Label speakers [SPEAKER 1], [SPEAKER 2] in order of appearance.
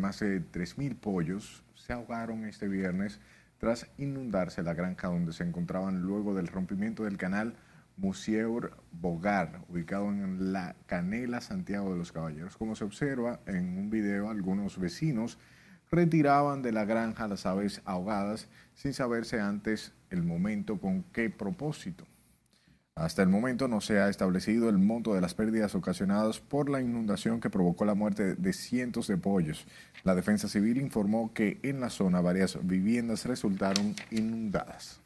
[SPEAKER 1] Más de 3.000 pollos se ahogaron este viernes tras inundarse la granja donde se encontraban luego del rompimiento del canal Museur Bogar, ubicado en la Canela Santiago de los Caballeros. Como se observa en un video, algunos vecinos retiraban de la granja las aves ahogadas sin saberse antes el momento con qué propósito. Hasta el momento no se ha establecido el monto de las pérdidas ocasionadas por la inundación que provocó la muerte de cientos de pollos. La defensa civil informó que en la zona varias viviendas resultaron inundadas.